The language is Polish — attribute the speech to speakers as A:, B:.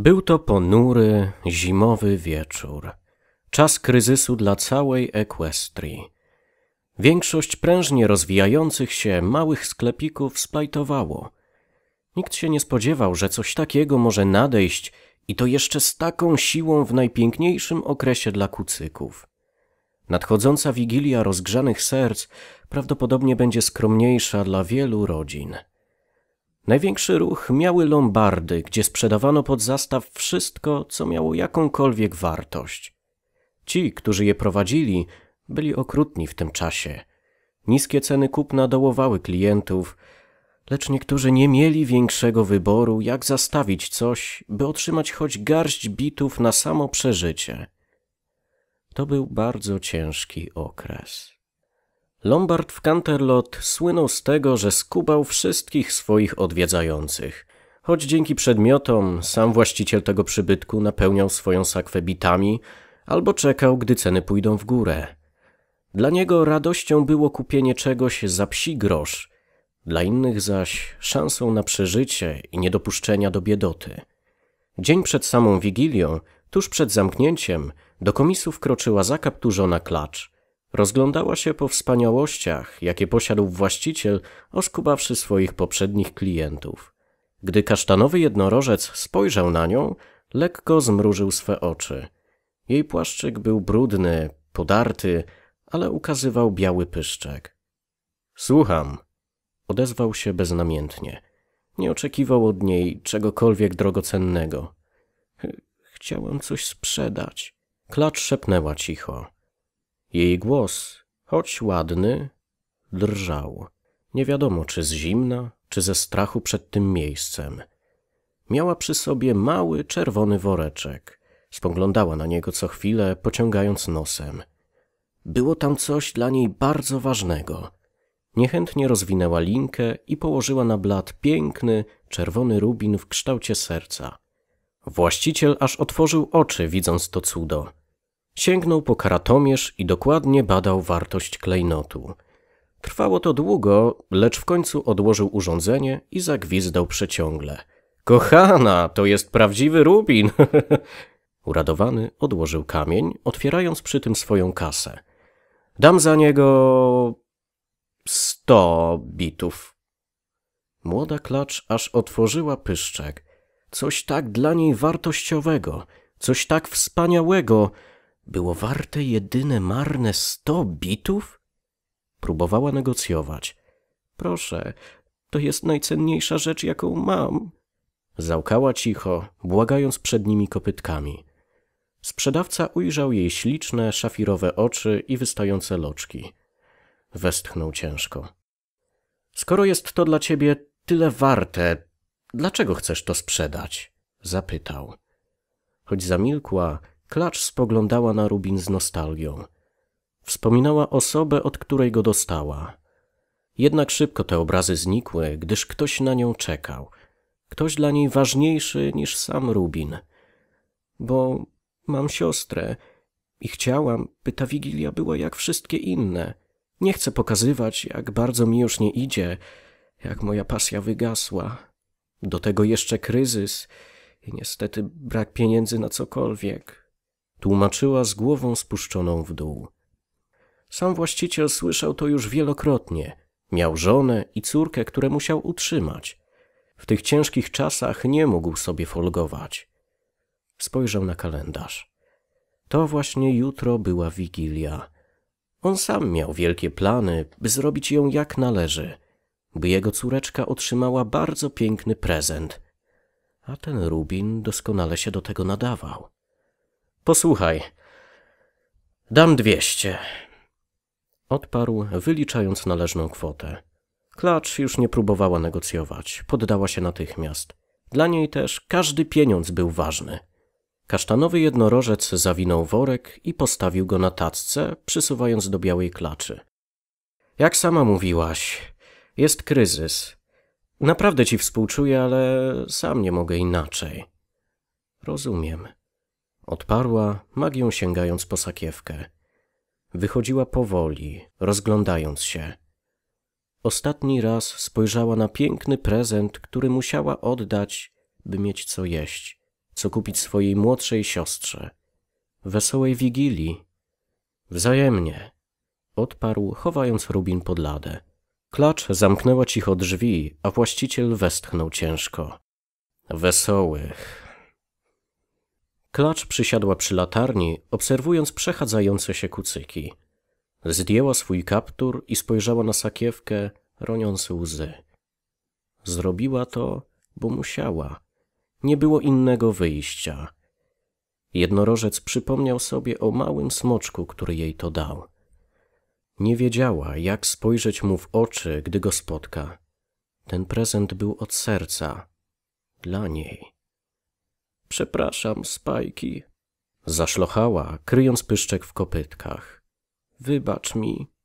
A: Był to ponury, zimowy wieczór. Czas kryzysu dla całej Equestrii. Większość prężnie rozwijających się małych sklepików splajtowało. Nikt się nie spodziewał, że coś takiego może nadejść i to jeszcze z taką siłą w najpiękniejszym okresie dla kucyków. Nadchodząca wigilia rozgrzanych serc prawdopodobnie będzie skromniejsza dla wielu rodzin – Największy ruch miały lombardy, gdzie sprzedawano pod zastaw wszystko, co miało jakąkolwiek wartość. Ci, którzy je prowadzili, byli okrutni w tym czasie. Niskie ceny kupna dołowały klientów, lecz niektórzy nie mieli większego wyboru, jak zastawić coś, by otrzymać choć garść bitów na samo przeżycie. To był bardzo ciężki okres. Lombard w Canterlot słynął z tego, że skubał wszystkich swoich odwiedzających. Choć dzięki przedmiotom sam właściciel tego przybytku napełniał swoją sakwę bitami albo czekał, gdy ceny pójdą w górę. Dla niego radością było kupienie czegoś za psi grosz, dla innych zaś szansą na przeżycie i niedopuszczenia do biedoty. Dzień przed samą Wigilią, tuż przed zamknięciem, do komisu wkroczyła zakapturzona klacz – Rozglądała się po wspaniałościach, jakie posiadł właściciel, oskubawszy swoich poprzednich klientów. Gdy kasztanowy jednorożec spojrzał na nią, lekko zmrużył swe oczy. Jej płaszczyk był brudny, podarty, ale ukazywał biały pyszczek. Słucham, odezwał się beznamiętnie. Nie oczekiwał od niej czegokolwiek drogocennego. Chciałam coś sprzedać. Klacz szepnęła cicho. Jej głos, choć ładny, drżał. Nie wiadomo, czy z zimna, czy ze strachu przed tym miejscem. Miała przy sobie mały, czerwony woreczek. Spoglądała na niego co chwilę, pociągając nosem. Było tam coś dla niej bardzo ważnego. Niechętnie rozwinęła linkę i położyła na blat piękny, czerwony rubin w kształcie serca. Właściciel aż otworzył oczy, widząc to cudo. Sięgnął po karatomierz i dokładnie badał wartość klejnotu. Trwało to długo, lecz w końcu odłożył urządzenie i zagwizdał przeciągle. Kochana, to jest prawdziwy rubin! Uradowany odłożył kamień, otwierając przy tym swoją kasę. Dam za niego... sto bitów. Młoda klacz aż otworzyła pyszczek. Coś tak dla niej wartościowego, coś tak wspaniałego, było warte jedyne marne sto bitów? Próbowała negocjować. Proszę, to jest najcenniejsza rzecz, jaką mam. Załkała cicho, błagając przed nimi kopytkami. Sprzedawca ujrzał jej śliczne, szafirowe oczy i wystające loczki. Westchnął ciężko. Skoro jest to dla ciebie tyle warte, dlaczego chcesz to sprzedać? Zapytał. Choć zamilkła, Klacz spoglądała na Rubin z nostalgią. Wspominała osobę, od której go dostała. Jednak szybko te obrazy znikły, gdyż ktoś na nią czekał. Ktoś dla niej ważniejszy niż sam Rubin. Bo mam siostrę i chciałam, by ta wigilia była jak wszystkie inne. Nie chcę pokazywać, jak bardzo mi już nie idzie, jak moja pasja wygasła. Do tego jeszcze kryzys i niestety brak pieniędzy na cokolwiek tłumaczyła z głową spuszczoną w dół. Sam właściciel słyszał to już wielokrotnie. Miał żonę i córkę, które musiał utrzymać. W tych ciężkich czasach nie mógł sobie folgować. Spojrzał na kalendarz. To właśnie jutro była wigilia. On sam miał wielkie plany, by zrobić ją jak należy, by jego córeczka otrzymała bardzo piękny prezent. A ten Rubin doskonale się do tego nadawał. Posłuchaj. Dam dwieście. Odparł, wyliczając należną kwotę. Klacz już nie próbowała negocjować. Poddała się natychmiast. Dla niej też każdy pieniądz był ważny. Kasztanowy jednorożec zawinął worek i postawił go na tacce, przysuwając do białej klaczy. Jak sama mówiłaś, jest kryzys. Naprawdę ci współczuję, ale sam nie mogę inaczej. Rozumiem. Odparła, magią sięgając po sakiewkę. Wychodziła powoli, rozglądając się. Ostatni raz spojrzała na piękny prezent, który musiała oddać, by mieć co jeść, co kupić swojej młodszej siostrze. Wesołej wigilii. Wzajemnie, odparł, chowając rubin pod ladę. Klacz zamknęła cicho drzwi, a właściciel westchnął ciężko. Wesołych. Klacz przysiadła przy latarni, obserwując przechadzające się kucyki. Zdjęła swój kaptur i spojrzała na sakiewkę, roniąc łzy. Zrobiła to, bo musiała. Nie było innego wyjścia. Jednorożec przypomniał sobie o małym smoczku, który jej to dał. Nie wiedziała, jak spojrzeć mu w oczy, gdy go spotka. Ten prezent był od serca, dla niej. Przepraszam, Spajki. Zaszlochała, kryjąc pyszczek w kopytkach. Wybacz mi.